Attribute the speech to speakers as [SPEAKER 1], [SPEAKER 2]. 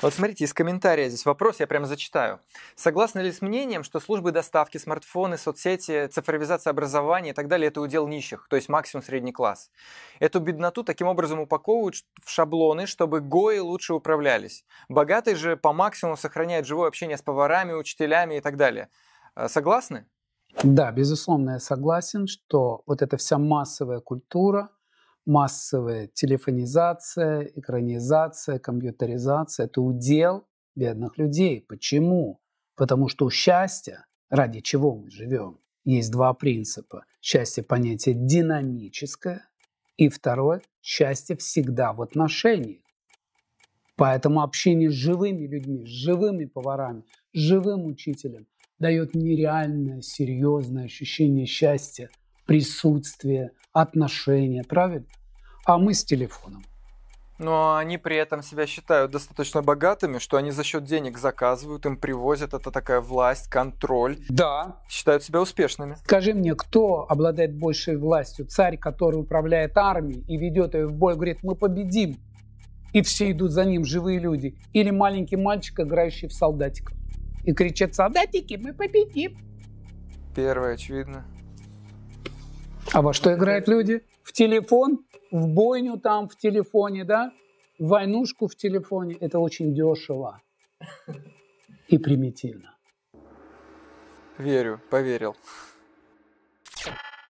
[SPEAKER 1] Вот смотрите, из комментария здесь вопрос, я прямо зачитаю. Согласны ли с мнением, что службы доставки, смартфоны, соцсети, цифровизация образования и так далее – это удел нищих, то есть максимум средний класс? Эту бедноту таким образом упаковывают в шаблоны, чтобы гои лучше управлялись. Богатые же по максимуму сохраняют живое общение с поварами, учителями и так далее. Э, согласны?
[SPEAKER 2] Да, безусловно, я согласен, что вот эта вся массовая культура – массовая телефонизация, экранизация, компьютеризация – это удел бедных людей. Почему? Потому что у счастья, ради чего мы живем, есть два принципа. Счастье – понятие динамическое, и второе – счастье всегда в отношениях. Поэтому общение с живыми людьми, с живыми поварами, с живым учителем дает нереальное, серьезное ощущение счастья, присутствия, отношения, правильно? а мы с телефоном.
[SPEAKER 1] Но они при этом себя считают достаточно богатыми, что они за счет денег заказывают, им привозят, это такая власть, контроль. Да. Считают себя успешными.
[SPEAKER 2] Скажи мне, кто обладает большей властью? Царь, который управляет армией и ведет ее в бой, говорит, мы победим. И все идут за ним, живые люди. Или маленький мальчик, играющий в солдатиков. И кричат, солдатики, мы победим.
[SPEAKER 1] Первое, очевидно.
[SPEAKER 2] А во что играют люди? В телефон, в бойню там в телефоне, да? В войнушку в телефоне. Это очень дешево и примитивно. Верю, поверил.